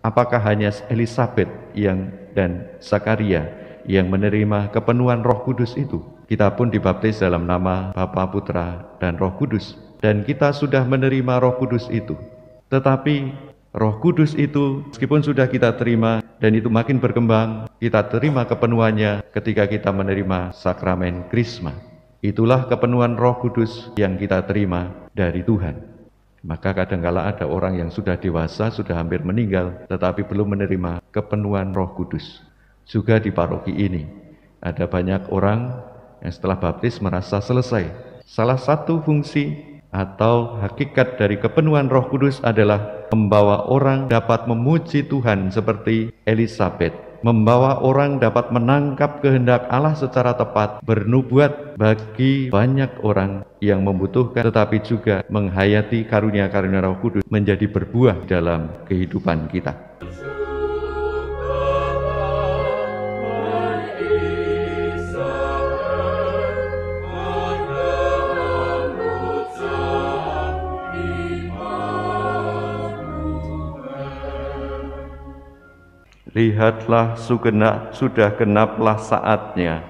Apakah hanya Elisabeth yang dan Zakaria yang menerima kepenuhan Roh Kudus itu? Kita pun dibaptis dalam nama Bapa, Putra, dan Roh Kudus, dan kita sudah menerima Roh Kudus itu. Tetapi Roh Kudus itu, meskipun sudah kita terima dan itu makin berkembang, kita terima kepenuhannya ketika kita menerima sakramen Krisma. Itulah kepenuhan Roh Kudus yang kita terima dari Tuhan. Maka kadangkala ada orang yang sudah dewasa, sudah hampir meninggal, tetapi belum menerima kepenuhan roh kudus. Juga di paroki ini, ada banyak orang yang setelah baptis merasa selesai. Salah satu fungsi atau hakikat dari kepenuhan roh kudus adalah membawa orang dapat memuji Tuhan seperti Elizabeth membawa orang dapat menangkap kehendak Allah secara tepat, bernubuat bagi banyak orang yang membutuhkan, tetapi juga menghayati karunia-karunia Roh Kudus menjadi berbuah dalam kehidupan kita. Lihatlah sugena, sudah genaplah saatnya.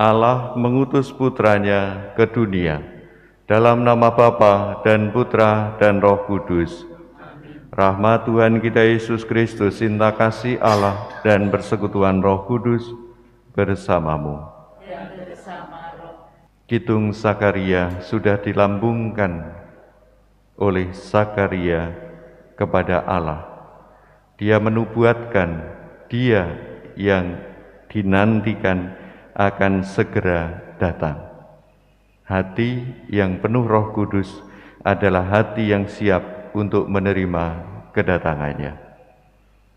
Allah mengutus putranya ke dunia. Dalam nama Bapa dan Putra dan Roh Kudus. Rahmat Tuhan kita Yesus Kristus, cinta kasih Allah dan persekutuan Roh Kudus bersamamu. Ya, Kitung Sakaria sudah dilambungkan oleh Sakaria kepada Allah. Dia menubuatkan dia yang dinantikan akan segera datang. Hati yang penuh Roh Kudus adalah hati yang siap untuk menerima kedatangannya.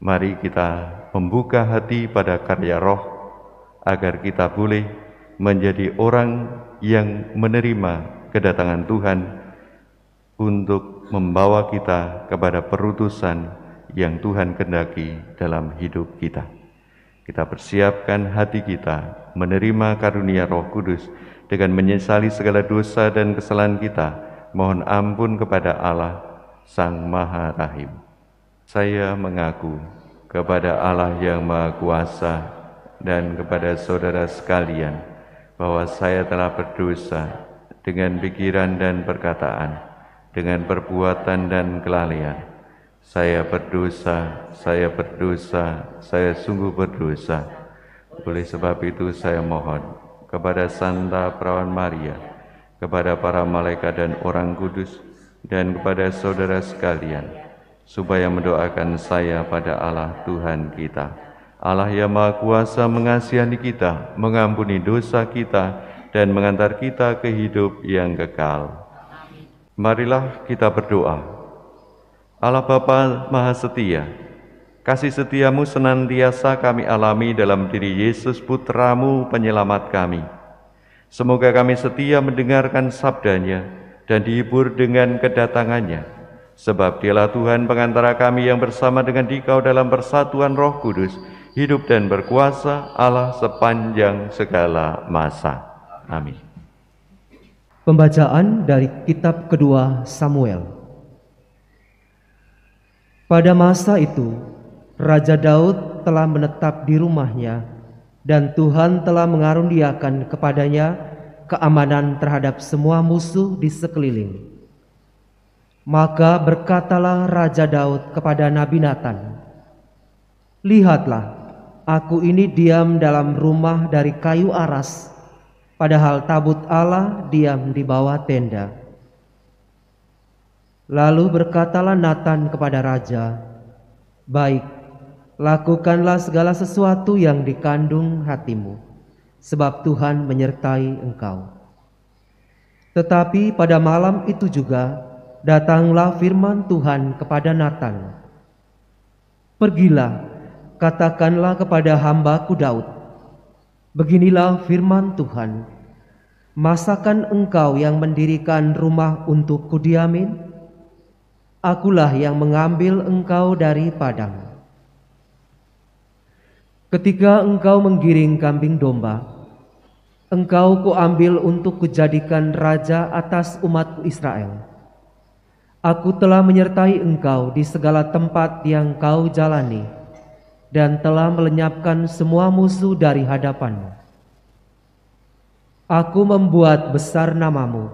Mari kita membuka hati pada karya Roh agar kita boleh menjadi orang yang menerima kedatangan Tuhan untuk membawa kita kepada perutusan yang Tuhan kendaki dalam hidup kita. Kita persiapkan hati kita menerima karunia Roh Kudus dengan menyesali segala dosa dan kesalahan kita. Mohon ampun kepada Allah Sang Maha Rahim. Saya mengaku kepada Allah yang Maha Kuasa dan kepada saudara sekalian bahwa saya telah berdosa dengan pikiran dan perkataan, dengan perbuatan dan kelalaian saya berdosa, saya berdosa, saya sungguh berdosa. Oleh sebab itu saya mohon kepada Santa Perawan Maria, kepada para malaikat dan orang kudus, dan kepada saudara sekalian, supaya mendoakan saya pada Allah Tuhan kita. Allah yang Maha Kuasa mengasihani kita, mengampuni dosa kita, dan mengantar kita ke hidup yang kekal. Marilah kita berdoa Allah Bapa Maha Setia, kasih setiamu senantiasa kami alami dalam diri Yesus Putramu penyelamat kami. Semoga kami setia mendengarkan sabdanya dan dihibur dengan kedatangannya. Sebab dialah Tuhan pengantara kami yang bersama dengan dikau dalam persatuan roh kudus, hidup dan berkuasa Allah sepanjang segala masa. Amin. Pembacaan dari kitab kedua Samuel. Pada masa itu, Raja Daud telah menetap di rumahnya dan Tuhan telah mengaruniakan kepadanya keamanan terhadap semua musuh di sekeliling. Maka berkatalah Raja Daud kepada Nabi Nathan, Lihatlah, aku ini diam dalam rumah dari kayu aras, padahal tabut Allah diam di bawah tenda. Lalu berkatalah Nathan kepada raja, "Baik, lakukanlah segala sesuatu yang dikandung hatimu, sebab Tuhan menyertai engkau." Tetapi pada malam itu juga datanglah firman Tuhan kepada Nathan. Pergilah, katakanlah kepada hambaku Daud, Beginilah firman Tuhan, Masakan engkau yang mendirikan rumah untuk kudiamin? akulah yang mengambil engkau dari padang. Ketika engkau menggiring kambing domba, engkau kuambil untuk kujadikan raja atas umatku Israel. Aku telah menyertai engkau di segala tempat yang kau jalani dan telah melenyapkan semua musuh dari hadapanmu. Aku membuat besar namamu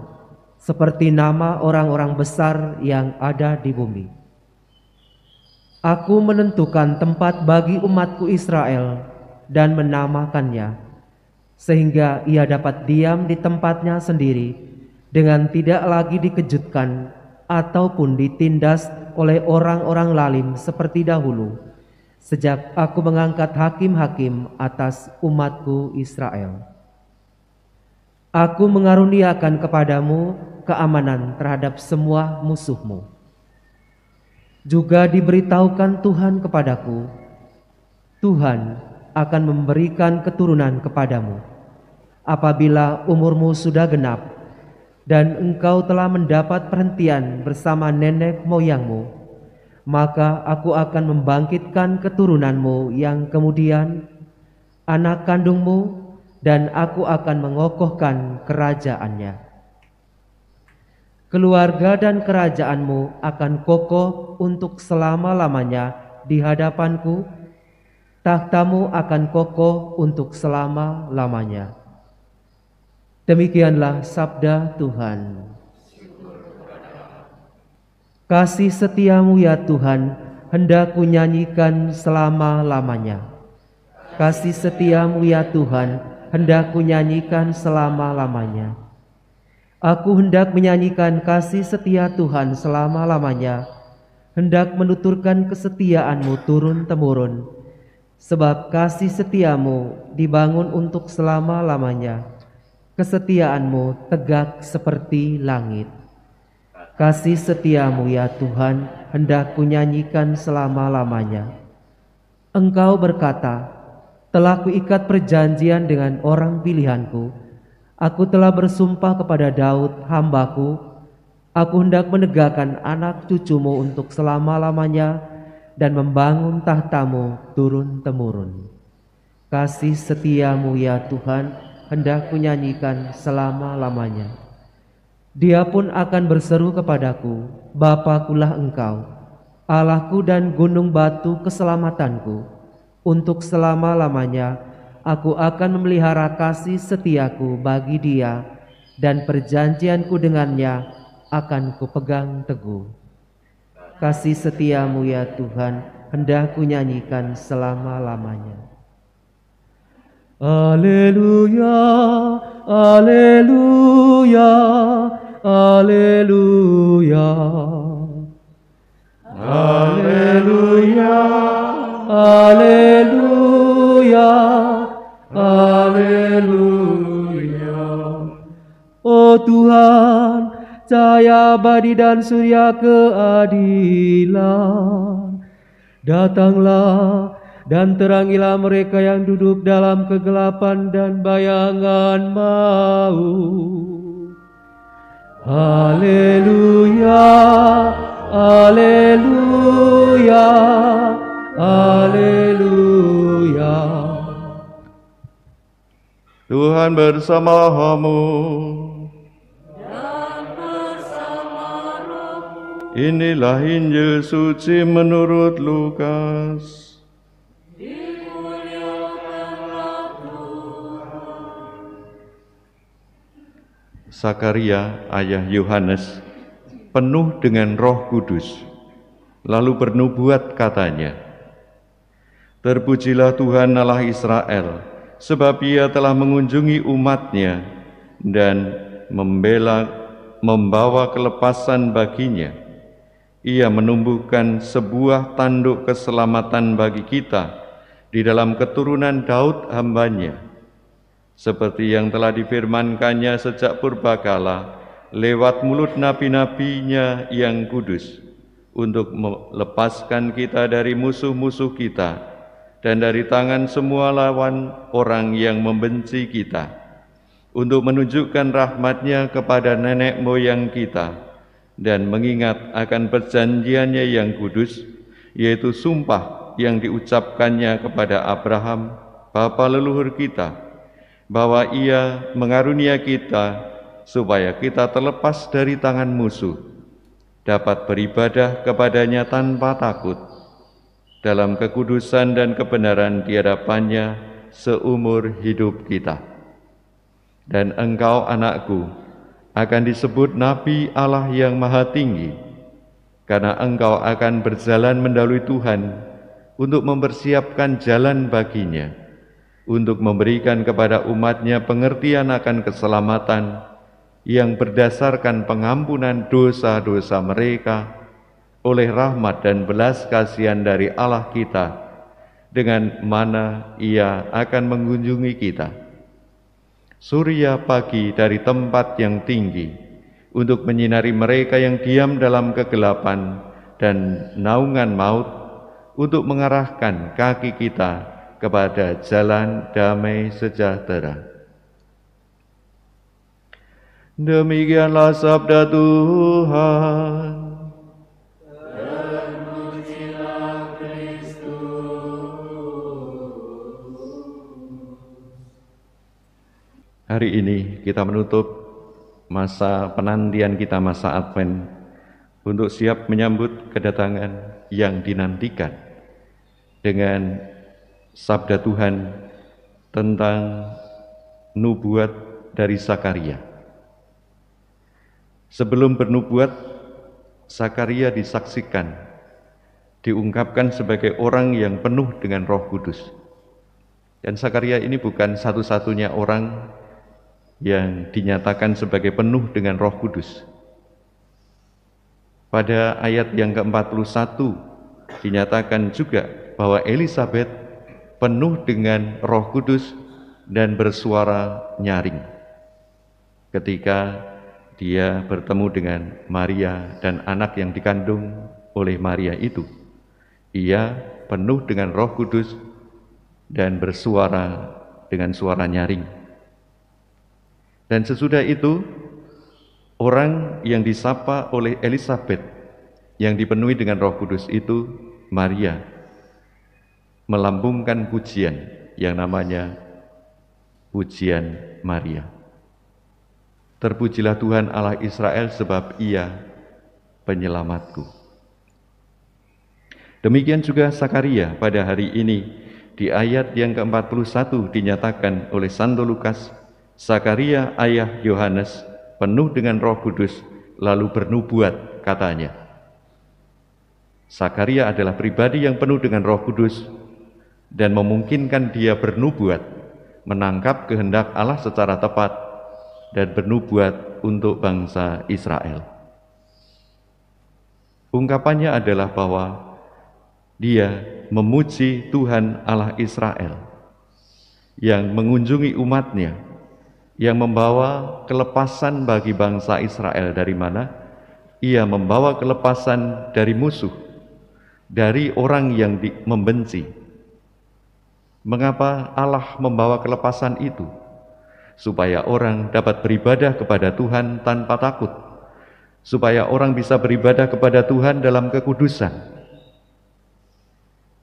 seperti nama orang-orang besar yang ada di bumi. Aku menentukan tempat bagi umatku Israel dan menamakannya, sehingga ia dapat diam di tempatnya sendiri dengan tidak lagi dikejutkan ataupun ditindas oleh orang-orang lalim seperti dahulu, sejak aku mengangkat hakim-hakim atas umatku Israel. Aku mengaruniakan kepadamu keamanan terhadap semua musuhmu. Juga diberitahukan Tuhan kepadaku, Tuhan akan memberikan keturunan kepadamu apabila umurmu sudah genap dan engkau telah mendapat perhentian bersama nenek moyangmu, maka aku akan membangkitkan keturunanmu yang kemudian anak kandungmu dan aku akan mengokohkan kerajaannya keluarga dan kerajaanmu akan kokoh untuk selama-lamanya di hadapanku, tahtamu akan kokoh untuk selama-lamanya. Demikianlah sabda Tuhan. Kasih setiamu ya Tuhan, hendak kunyanyikan selama-lamanya. Kasih setiamu ya Tuhan, hendak kunyanyikan selama-lamanya. Aku hendak menyanyikan kasih setia Tuhan selama-lamanya, hendak menuturkan kesetiaanmu turun-temurun, sebab kasih setiamu dibangun untuk selama-lamanya, kesetiaanmu tegak seperti langit. Kasih setiamu ya Tuhan hendak kunyanyikan selama-lamanya. Engkau berkata, telah kuikat perjanjian dengan orang pilihanku, Aku telah bersumpah kepada Daud, hambaku, aku hendak menegakkan anak cucumu untuk selama-lamanya dan membangun tahtamu turun-temurun. Kasih setiamu ya Tuhan, hendak kunyanyikan selama-lamanya. Dia pun akan berseru kepadaku, Bapakulah engkau, Allahku dan gunung batu keselamatanku, untuk selama-lamanya aku akan memelihara kasih setiaku bagi dia dan perjanjianku dengannya akan kupegang teguh. Kasih setiamu ya Tuhan, hendak ku nyanyikan selama-lamanya. Haleluya, haleluya, haleluya. Haleluya, haleluya. Tuhan Cahaya abadi dan surya keadilan Datanglah dan terangilah mereka yang duduk dalam kegelapan dan bayangan maut Haleluya, haleluya, haleluya Tuhan bersamamu Inilah Injil suci menurut Lukas. Sakaria ayah Yohanes penuh dengan Roh Kudus lalu bernubuat katanya Terpujilah Tuhan Allah Israel sebab ia telah mengunjungi umatnya dan membela membawa kelepasan baginya ia menumbuhkan sebuah tanduk keselamatan bagi kita di dalam keturunan Daud hambanya, seperti yang telah difirmankannya sejak purbakala lewat mulut nabi-nabinya yang kudus untuk melepaskan kita dari musuh-musuh kita dan dari tangan semua lawan orang yang membenci kita untuk menunjukkan rahmatnya kepada nenek moyang kita dan mengingat akan perjanjiannya yang kudus, yaitu sumpah yang diucapkannya kepada Abraham, bapa leluhur kita, bahwa ia mengarunia kita supaya kita terlepas dari tangan musuh, dapat beribadah kepadanya tanpa takut, dalam kekudusan dan kebenaran di hadapannya seumur hidup kita. Dan engkau anakku, akan disebut Nabi Allah yang Maha Tinggi, karena engkau akan berjalan mendalui Tuhan untuk mempersiapkan jalan baginya, untuk memberikan kepada umatnya pengertian akan keselamatan yang berdasarkan pengampunan dosa-dosa mereka oleh rahmat dan belas kasihan dari Allah kita, dengan mana ia akan mengunjungi kita.' surya pagi dari tempat yang tinggi untuk menyinari mereka yang diam dalam kegelapan dan naungan maut untuk mengarahkan kaki kita kepada jalan damai sejahtera. Demikianlah sabda Tuhan. Hari ini kita menutup masa penantian kita masa Advent untuk siap menyambut kedatangan yang dinantikan dengan sabda Tuhan tentang nubuat dari Sakaria. Sebelum bernubuat, Sakaria disaksikan, diungkapkan sebagai orang yang penuh dengan Roh Kudus. Dan Sakaria ini bukan satu-satunya orang yang dinyatakan sebagai penuh dengan Roh Kudus. Pada ayat yang ke-41 dinyatakan juga bahwa Elizabeth penuh dengan Roh Kudus dan bersuara nyaring ketika dia bertemu dengan Maria dan anak yang dikandung oleh Maria itu. Ia penuh dengan Roh Kudus dan bersuara dengan suara nyaring. Dan sesudah itu, orang yang disapa oleh Elizabeth yang dipenuhi dengan roh kudus itu, Maria, melambungkan pujian yang namanya pujian Maria. Terpujilah Tuhan Allah Israel sebab ia penyelamatku. Demikian juga Sakaria pada hari ini di ayat yang ke-41 dinyatakan oleh Santo Lukas Sakaria ayah Yohanes penuh dengan roh kudus lalu bernubuat katanya. Sakaria adalah pribadi yang penuh dengan roh kudus dan memungkinkan dia bernubuat, menangkap kehendak Allah secara tepat dan bernubuat untuk bangsa Israel. Ungkapannya adalah bahwa dia memuji Tuhan Allah Israel yang mengunjungi umatnya yang membawa kelepasan bagi bangsa Israel dari mana? Ia membawa kelepasan dari musuh, dari orang yang di, membenci. Mengapa Allah membawa kelepasan itu? Supaya orang dapat beribadah kepada Tuhan tanpa takut, supaya orang bisa beribadah kepada Tuhan dalam kekudusan.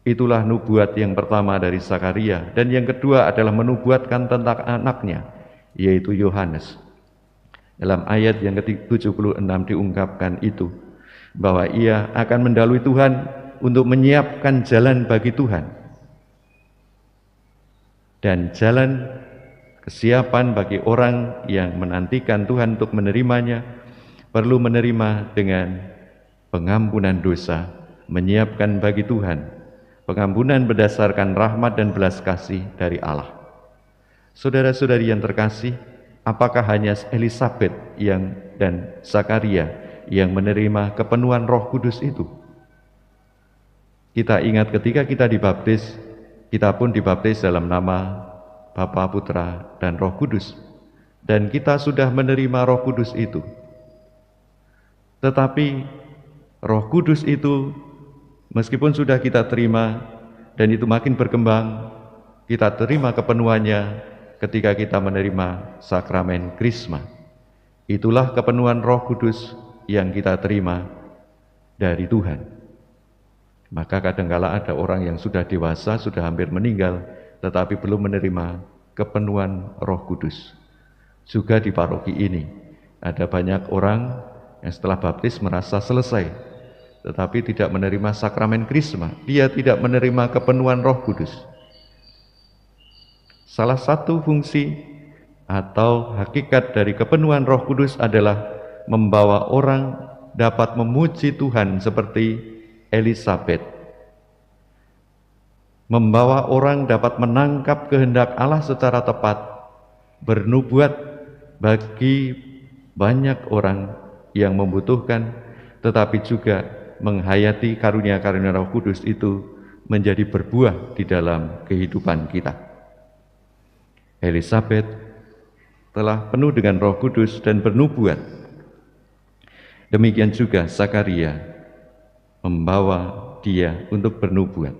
Itulah nubuat yang pertama dari Sakaria dan yang kedua adalah menubuatkan tentang anaknya yaitu Yohanes. Dalam ayat yang ke-76 diungkapkan itu bahwa ia akan mendalui Tuhan untuk menyiapkan jalan bagi Tuhan. Dan jalan kesiapan bagi orang yang menantikan Tuhan untuk menerimanya perlu menerima dengan pengampunan dosa, menyiapkan bagi Tuhan pengampunan berdasarkan rahmat dan belas kasih dari Allah. Saudara-saudari yang terkasih, apakah hanya Elisabeth yang dan Zakaria yang menerima kepenuhan Roh Kudus itu? Kita ingat ketika kita dibaptis, kita pun dibaptis dalam nama Bapa, Putra, dan Roh Kudus. Dan kita sudah menerima Roh Kudus itu. Tetapi Roh Kudus itu meskipun sudah kita terima dan itu makin berkembang, kita terima kepenuhannya, ketika kita menerima sakramen Krisma. Itulah kepenuhan Roh Kudus yang kita terima dari Tuhan. Maka kadangkala ada orang yang sudah dewasa, sudah hampir meninggal, tetapi belum menerima kepenuhan Roh Kudus. Juga di paroki ini ada banyak orang yang setelah baptis merasa selesai, tetapi tidak menerima sakramen Krisma. Dia tidak menerima kepenuhan Roh Kudus. Salah satu fungsi atau hakikat dari kepenuhan Roh Kudus adalah membawa orang dapat memuji Tuhan seperti Elisabeth, Membawa orang dapat menangkap kehendak Allah secara tepat, bernubuat bagi banyak orang yang membutuhkan, tetapi juga menghayati karunia-karunia Roh Kudus itu menjadi berbuah di dalam kehidupan kita. Elizabeth telah penuh dengan roh kudus dan bernubuat. Demikian juga Zakaria membawa dia untuk bernubuat.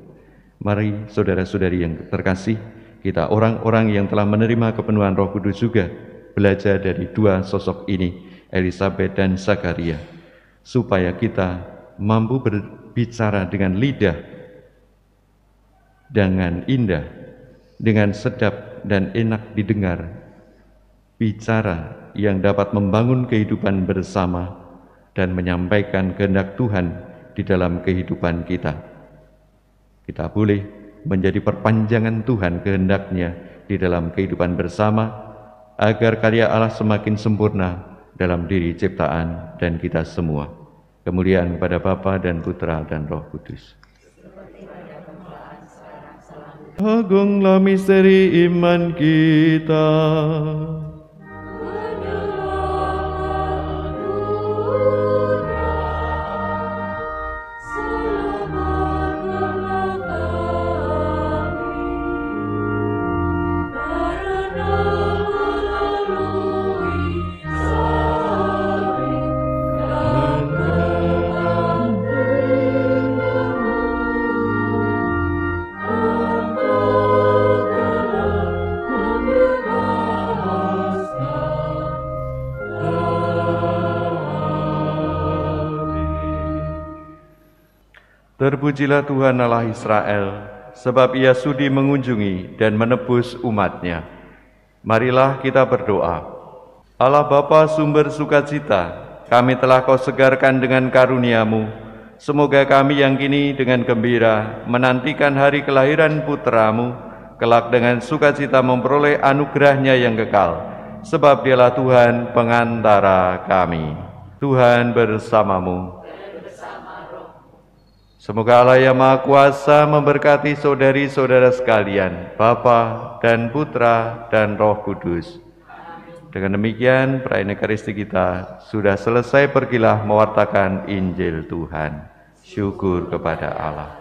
Mari saudara-saudari yang terkasih, kita orang-orang yang telah menerima kepenuhan roh kudus juga belajar dari dua sosok ini, Elizabeth dan Zakaria, supaya kita mampu berbicara dengan lidah, dengan indah, dengan sedap, dan enak didengar, bicara yang dapat membangun kehidupan bersama dan menyampaikan kehendak Tuhan di dalam kehidupan kita. Kita boleh menjadi perpanjangan Tuhan kehendaknya di dalam kehidupan bersama agar karya Allah semakin sempurna dalam diri ciptaan dan kita semua. Kemuliaan kepada Bapa dan Putra dan Roh Kudus. Agunglah misteri iman kita. Terpujilah Tuhan Allah Israel, sebab ia sudi mengunjungi dan menebus umatnya. Marilah kita berdoa. Allah Bapa sumber sukacita, kami telah kau segarkan dengan karuniamu. Semoga kami yang kini dengan gembira menantikan hari kelahiran putramu, kelak dengan sukacita memperoleh anugerahnya yang kekal, sebab dialah Tuhan pengantara kami. Tuhan bersamamu Semoga Allah yang Maha Kuasa memberkati saudari-saudara sekalian, Bapa dan Putra dan Roh Kudus. Dengan demikian, perayaan Ekaristi kita sudah selesai pergilah mewartakan Injil Tuhan. Syukur kepada Allah.